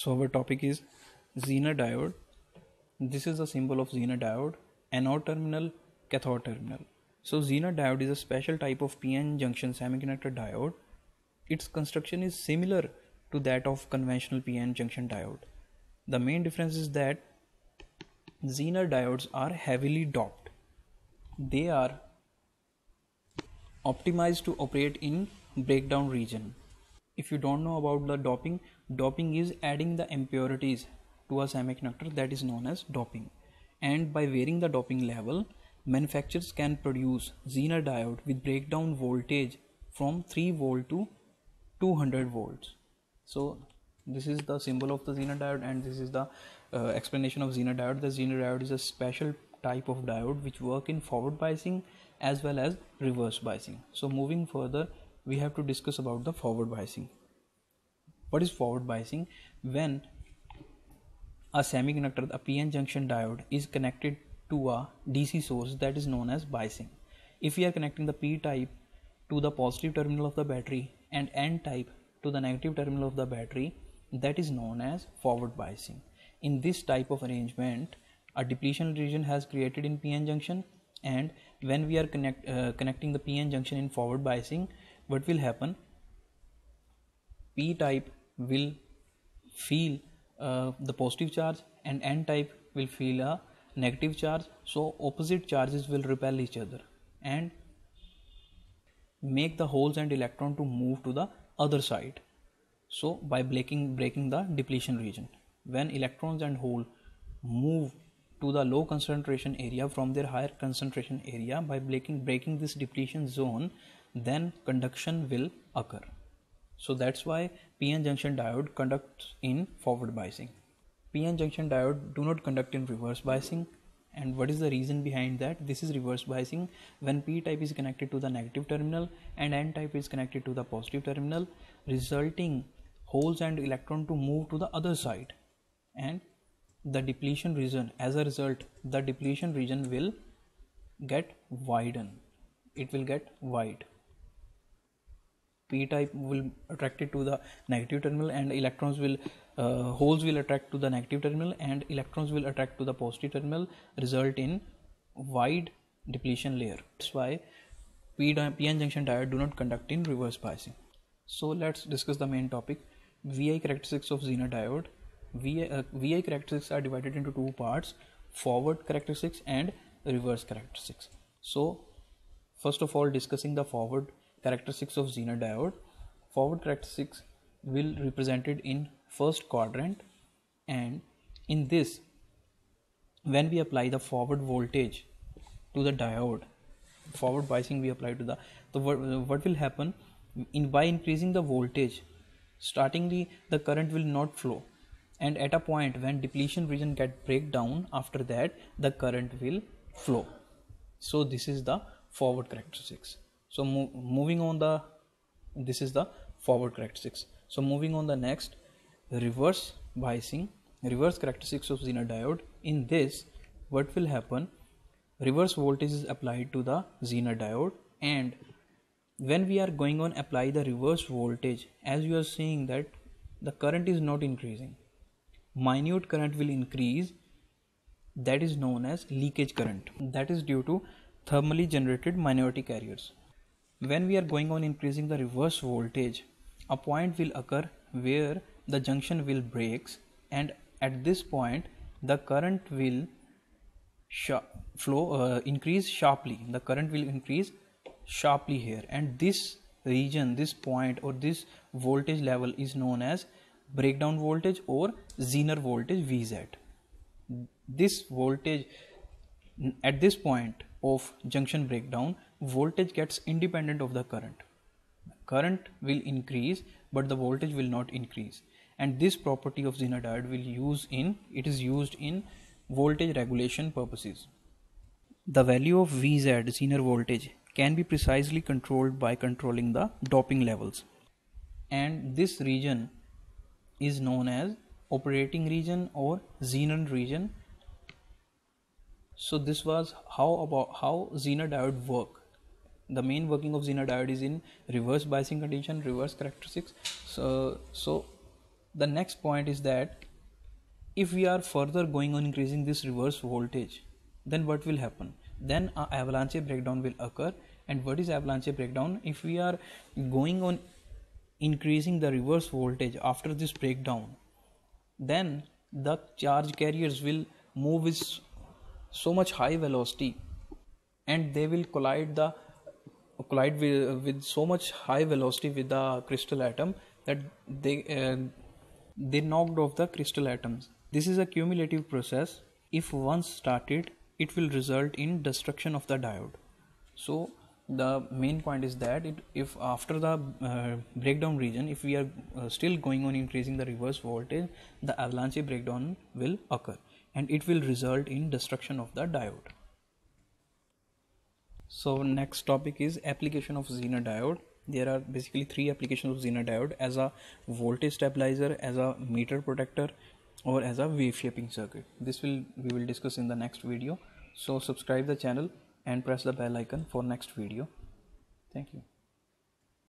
so our topic is zener diode this is the symbol of zener diode anode terminal cathode terminal so zener diode is a special type of pn junction semiconductor diode its construction is similar to that of conventional pn junction diode the main difference is that zener diodes are heavily doped they are optimized to operate in breakdown region if you don't know about the doping Doping is adding the impurities to a semiconductor that is known as doping. And by varying the doping level, manufacturers can produce Zener diode with breakdown voltage from 3 volt to 200 volts. So this is the symbol of the Zener diode and this is the uh, explanation of Zener diode. The Zener diode is a special type of diode which work in forward biasing as well as reverse biasing. So moving further, we have to discuss about the forward biasing. What is forward biasing? When a semiconductor, a PN junction diode, is connected to a DC source that is known as biasing. If we are connecting the P type to the positive terminal of the battery and N type to the negative terminal of the battery, that is known as forward biasing. In this type of arrangement, a depletion region has created in PN junction and when we are connect, uh, connecting the PN junction in forward biasing, what will happen? P type will feel uh, the positive charge and n type will feel a negative charge so opposite charges will repel each other and make the holes and electron to move to the other side so by breaking breaking the depletion region when electrons and hole move to the low concentration area from their higher concentration area by breaking breaking this depletion zone then conduction will occur so that's why PN junction diode conducts in forward biasing. PN junction diode do not conduct in reverse biasing. And what is the reason behind that? This is reverse biasing when P type is connected to the negative terminal and N type is connected to the positive terminal, resulting holes and electron to move to the other side. And the depletion region, as a result, the depletion region will get widened. It will get wide p type will attract it to the negative terminal and electrons will uh, holes will attract to the negative terminal and electrons will attract to the positive terminal result in wide depletion layer that's why p pn junction diode do not conduct in reverse biasing so let's discuss the main topic vi characteristics of zener diode VI, uh, vi characteristics are divided into two parts forward characteristics and reverse characteristics so first of all discussing the forward characteristics of Zener diode. Forward characteristics will represented in first quadrant and in this when we apply the forward voltage to the diode forward biasing we apply to the so what, what will happen in by increasing the voltage startingly the current will not flow and at a point when depletion region get break down after that the current will flow so this is the forward characteristics so mo- moving on the this is the forward characteristics so moving on the next reverse biasing reverse characteristics of zener diode in this what will happen reverse voltage is applied to the zener diode and when we are going on apply the reverse voltage as you are seeing that the current is not increasing minute current will increase that is known as leakage current that is due to thermally generated minority carriers when we are going on increasing the reverse voltage a point will occur where the junction will breaks and at this point the current will sh- flow uh, increase sharply the current will increase sharply here and this region this point or this voltage level is known as breakdown voltage or zener voltage vz this voltage at this point of junction breakdown voltage gets independent of the current. Current will increase, but the voltage will not increase. And this property of diode will use in it is used in voltage regulation purposes. The value of VZ Zener voltage can be precisely controlled by controlling the doping levels. And this region is known as operating region or Zener region. So this was how about how Zener diode work the main working of Zener diode is in reverse biasing condition, reverse characteristics. So, so the next point is that if we are further going on increasing this reverse voltage, then what will happen? Then a avalanche breakdown will occur. And what is avalanche breakdown? If we are going on increasing the reverse voltage after this breakdown, then the charge carriers will move with so much high velocity and they will collide the collide with, with so much high velocity with the crystal atom that they uh, they knocked off the crystal atoms this is a cumulative process if once started it will result in destruction of the diode so the main point is that it, if after the uh, breakdown region if we are uh, still going on increasing the reverse voltage the avalanche breakdown will occur and it will result in destruction of the diode so next topic is application of zener diode there are basically three applications of zener diode as a voltage stabilizer as a meter protector or as a wave shaping circuit this will we will discuss in the next video so subscribe the channel and press the bell icon for next video thank you